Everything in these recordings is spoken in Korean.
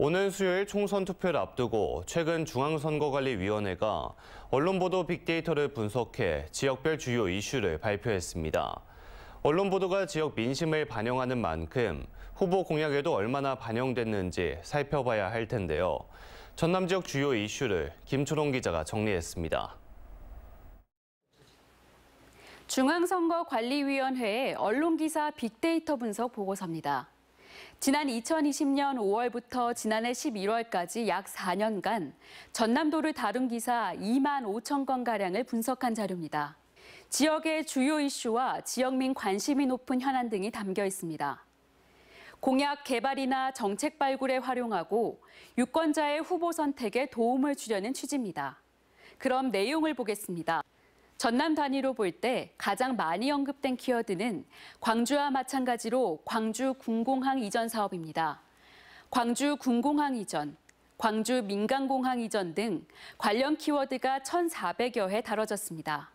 오는 수요일 총선 투표를 앞두고 최근 중앙선거관리위원회가 언론 보도 빅데이터를 분석해 지역별 주요 이슈를 발표했습니다. 언론 보도가 지역 민심을 반영하는 만큼 후보 공약에도 얼마나 반영됐는지 살펴봐야 할 텐데요. 전남 지역 주요 이슈를 김초롱 기자가 정리했습니다. 중앙선거관리위원회의 언론기사 빅데이터 분석 보고서입니다. 지난 2020년 5월부터 지난해 11월까지 약 4년간 전남도를 다룬 기사 2만 5천 건가량을 분석한 자료입니다. 지역의 주요 이슈와 지역민 관심이 높은 현안 등이 담겨 있습니다. 공약 개발이나 정책 발굴에 활용하고 유권자의 후보 선택에 도움을 주려는 취지입니다. 그럼 내용을 보겠습니다. 전남 단위로 볼 때 가장 많이 언급된 키워드는 광주와 마찬가지로 광주 군공항 이전 사업입니다. 광주 군공항 이전, 광주 민간공항 이전 등 관련 키워드가 1,400여 회 다뤄졌습니다.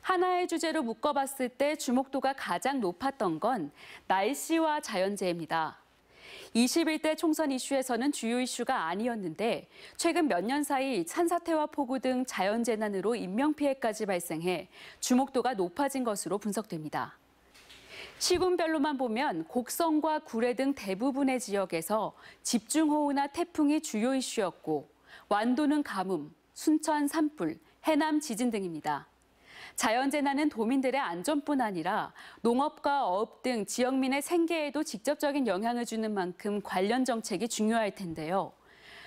하나의 주제로 묶어봤을 때 주목도가 가장 높았던 건 날씨와 자연재해입니다. 21대 총선 이슈에서는 주요 이슈가 아니었는데 최근 몇 년 사이 산사태와 폭우 등 자연재난으로 인명피해까지 발생해 주목도가 높아진 것으로 분석됩니다. 시군별로만 보면 곡성과 구례 등 대부분의 지역에서 집중호우나 태풍이 주요 이슈였고 완도는 가뭄, 순천 산불, 해남 지진 등입니다. 자연재난은 도민들의 안전뿐 아니라 농업과 어업 등 지역민의 생계에도 직접적인 영향을 주는 만큼 관련 정책이 중요할 텐데요.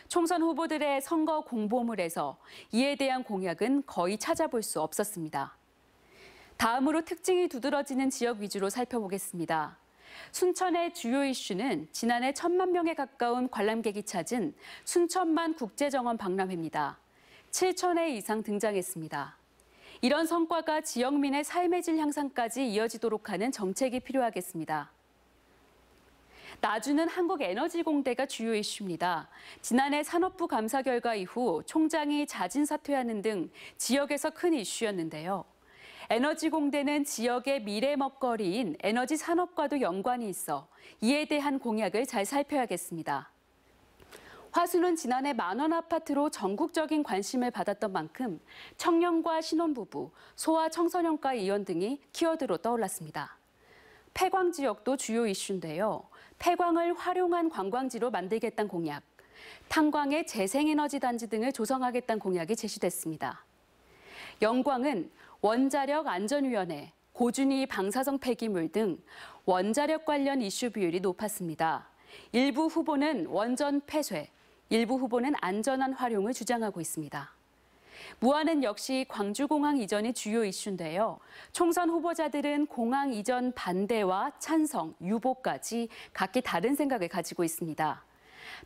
총선 후보들의 선거 공보물에서 이에 대한 공약은 거의 찾아볼 수 없었습니다. 다음으로 특징이 두드러지는 지역 위주로 살펴보겠습니다. 순천의 주요 이슈는 지난해 천만 명에 가까운 관람객이 찾은 순천만 국제정원 박람회입니다. 7천회 이상 등장했습니다. 이런 성과가 지역민의 삶의 질 향상까지 이어지도록 하는 정책이 필요하겠습니다. 나주는 한국에너지공대가 주요 이슈입니다. 지난해 산업부 감사 결과 이후 총장이 자진 사퇴하는 등 지역에서 큰 이슈였는데요. 에너지공대는 지역의 미래 먹거리인 에너지 산업과도 연관이 있어 이에 대한 공약을 잘 살펴야겠습니다. 화수는 지난해 만원 아파트로 전국적인 관심을 받았던 만큼 청년과 신혼부부, 소아 청소년과 이혼 등이 키워드로 떠올랐습니다. 폐광 지역도 주요 이슈인데요. 폐광을 활용한 관광지로 만들겠다는 공약, 탄광의 재생에너지 단지 등을 조성하겠다는 공약이 제시됐습니다. 영광은 원자력 안전위원회, 고준위 방사성 폐기물 등 원자력 관련 이슈 비율이 높았습니다. 일부 후보는 원전 폐쇄, 일부 후보는 안전한 활용을 주장하고 있습니다. 무안은 역시 광주공항 이전이 주요 이슈인데요. 총선 후보자들은 공항 이전 반대와 찬성, 유보까지 각기 다른 생각을 가지고 있습니다.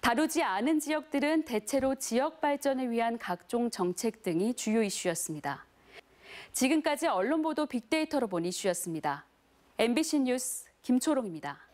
다루지 않은 지역들은 대체로 지역 발전을 위한 각종 정책 등이 주요 이슈였습니다. 지금까지 언론 보도 빅데이터로 본 이슈였습니다. MBC 뉴스 김초롱입니다.